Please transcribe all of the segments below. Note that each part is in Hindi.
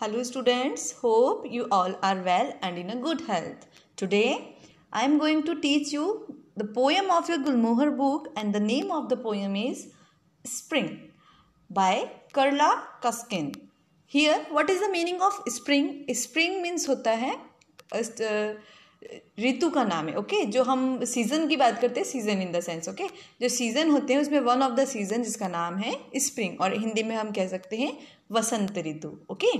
Hello students, hope you all are well and in a good health. Today I am going to teach you the poem of your Gulmohar book and the name of the poem is Spring by Karla Kaskin. Here what is the meaning of spring? Spring means hota hai uh, ऋतु का नाम है ओके okay? जो हम सीज़न की बात करते हैं season in the sense okay जो सीज़न होते हैं उसमें वन ऑफ द सीज़न जिसका नाम है स्प्रिंग और हिंदी में हम कह सकते हैं वसंत ऋतु ओके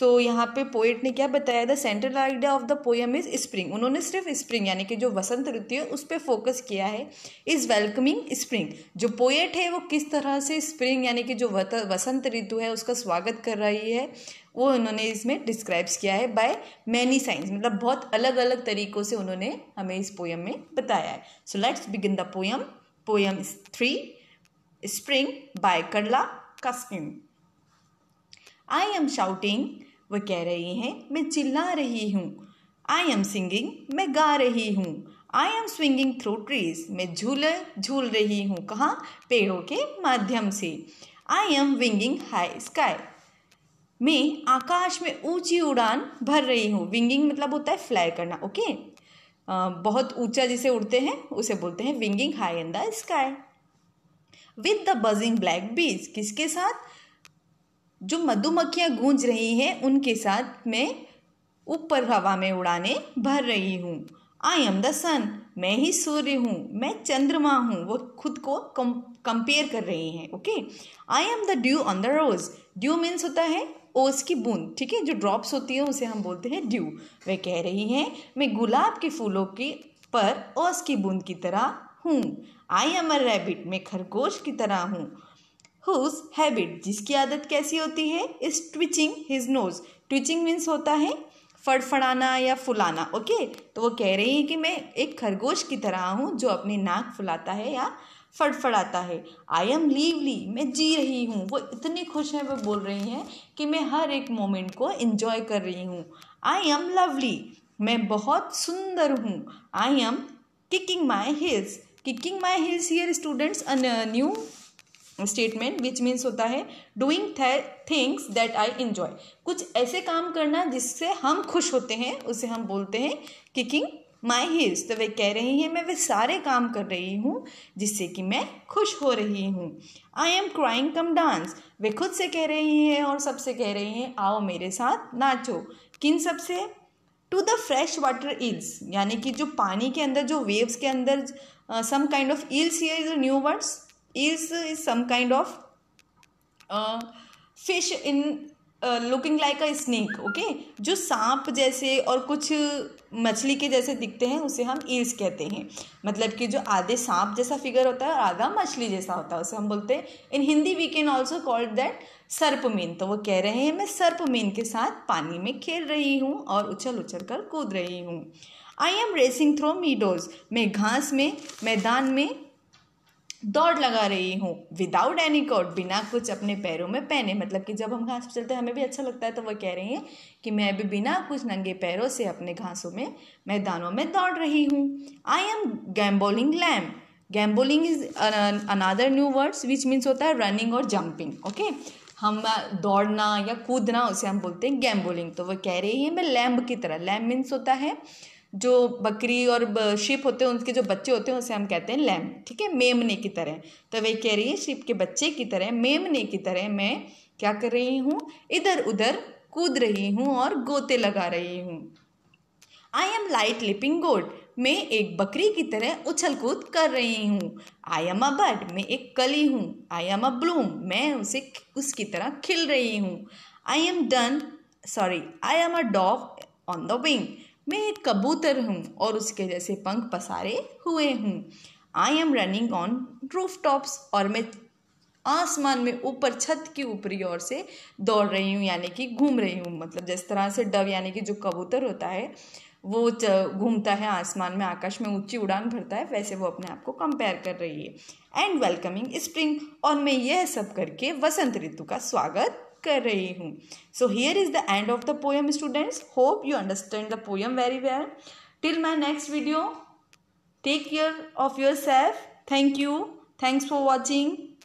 तो यहाँ पे पोइट ने क्या बताया the central idea of the poem is spring उन्होंने सिर्फ स्प्रिंग यानी कि जो वसंत ऋतु है उस पर फोकस किया है इज़ वेलकमिंग स्प्रिंग जो पोएट है वो किस तरह से स्प्रिंग यानी कि जो वसंत ऋतु है उसका स्वागत कर रही है वो उन्होंने इसमें डिस्क्राइब्स किया है बाय मैनी साइंस मतलब बहुत अलग अलग तरीक़ों से उन्होंने हमें इस पोयम में बताया है so let's begin the poem poem three spring by Karla Kuskin I am shouting वह कह रही हैं मैं चिल्ला रही हूँ आई एम सिंगिंग मैं गा रही हूँ I am swinging through trees मैं झूल झूल रही हूँ कहाँ पेड़ों के माध्यम से I am winging high sky मैं आकाश में ऊंची उड़ान भर रही हूँ विंगिंग मतलब होता है फ्लाई करना ओके आ, बहुत ऊंचा जिसे उड़ते हैं उसे बोलते हैं winging high in the sky with the buzzing black bees किसके साथ जो मधुमक्खियाँ गूंज रही हैं उनके साथ मैं ऊपर हवा में उड़ाने भर रही हूँ आई एम द सन मैं ही सूर्य हूँ मैं चंद्रमा हूँ वो खुद को कम कंपेयर कर रही हैं okay I am the dew on the rose dew means होता है ओस की बूंद ठीक है जो ड्रॉप्स होती है उसे हम बोलते हैं ड्यू वे कह रही हैं मैं गुलाब के फूलों की पर ओस की बूंद की तरह हूँ आई एम अ रैबिट मैं खरगोश की तरह हूँ हुज हैबिट जिसकी आदत कैसी होती है is twitching his nose twitching means होता है फड़फड़ाना या फुलाना ओके तो वो कह रही है कि मैं एक खरगोश की तरह हूँ जो अपनी नाक फुलाता है या फड़फड़ाता है आई एम लीवली मैं जी रही हूँ वो इतनी खुश हैं वो बोल रही हैं कि मैं हर एक मोमेंट को इन्जॉय कर रही हूँ आई एम लवली मैं बहुत सुंदर हूँ I am kicking my heels kicking my heels here students new statement which means होता है doing things that I enjoy कुछ ऐसे काम करना जिससे हम खुश होते हैं उसे हम बोलते हैं किकिंग माई हिल्स तो वे कह रही हैं मैं वे सारे काम कर रही हूँ जिससे कि मैं खुश हो रही हूँ I am crying come dance वे खुद से कह रही हैं और सबसे कह रही हैं आओ मेरे साथ नाचो किन सबसे to the fresh water eels यानी कि जो पानी के अंदर जो वेव्स के अंदर some kind of eels here is new words is, is some kind of uh, fish in looking like a snake okay जो सांप जैसे और कुछ मछली के जैसे दिखते हैं उसे हम ईर्स कहते हैं मतलब कि जो आधे सांप जैसा फिगर होता है और आधा मछली जैसा होता है उसे हम बोलते हैं in Hindi we can also called that सर्पमीन तो वो कह रहे हैं मैं सर्पमीन के साथ पानी में खेल रही हूँ और उछल उछल कर कूद रही हूँ I am racing through meadows मैं घास में मैदान में दौड़ लगा रही हूँ विदाउट एनी कोट बिना कुछ अपने पैरों में पहने मतलब कि जब हम घास पर चलते हैं हमें भी अच्छा लगता है तो वह कह रही हैं कि मैं भी बिना कुछ नंगे पैरों से अपने घासों में मैदानों में दौड़ रही हूँ I am gamboling lamb gamboling is another new words which means होता है रनिंग और जंपिंग ओके हम दौड़ना या कूदना उसे हम बोलते हैं गैम्बोलिंग तो वह कह रही है मैं लैम्ब की तरह लैम्ब मीन्स होता है जो बकरी और शिप होते हैं उनके जो बच्चे होते हैं उसे हम कहते हैं लैम ठीक है मेमने की तरह तो वे कह रही है शिप के बच्चे की तरह मेमने की तरह मैं क्या कर रही हूँ इधर उधर कूद रही हूँ और गोते लगा रही हूँ आई एम लाइट लिपिंग गोड मैं एक बकरी की तरह उछल कूद कर रही हूँ आई एम अ बर्ड मैं एक कली हूँ आई एम अ ब्लूम मैं उसे उसकी तरह खिल रही हूँ I am done sorry I am a dog on the wing मैं एक कबूतर हूँ और उसके जैसे पंख पसारे हुए हूँ I am running on rooftops और मैं आसमान में ऊपर छत की ऊपरी ओर से दौड़ रही हूँ यानी कि घूम रही हूँ मतलब जिस तरह से डव यानी कि जो कबूतर होता है वो घूमता है आसमान में आकाश में ऊंची उड़ान भरता है वैसे वो अपने आप को कंपेयर कर रही है एंड वेलकमिंग स्प्रिंग और मैं यह सब करके वसंत ऋतु का स्वागत कर रही हूँ so here is the end of the poem students hope you understand the poem very well till my next video take care of yourself thank you thanks for watching